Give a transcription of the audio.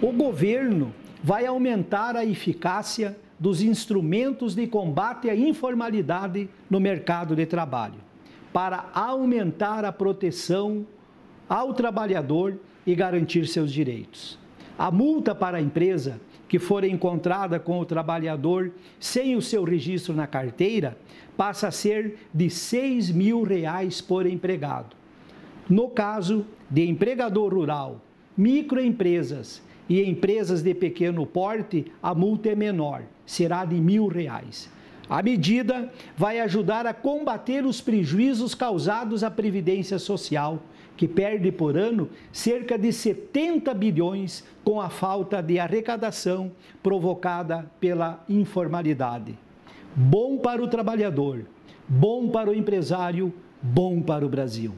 o governo vai aumentar a eficácia dos instrumentos de combate à informalidade no mercado de trabalho, para aumentar a proteção ao trabalhador e garantir seus direitos. A multa para a empresa que for encontrada com o trabalhador sem o seu registro na carteira passa a ser de R$ 6 mil reais por empregado. No caso de empregador rural, microempresas e empresas de pequeno porte, a multa é menor, será de mil reais. A medida vai ajudar a combater os prejuízos causados à Previdência Social, que perde por ano cerca de 70 bilhões com a falta de arrecadação provocada pela informalidade. Bom para o trabalhador, bom para o empresário, bom para o Brasil.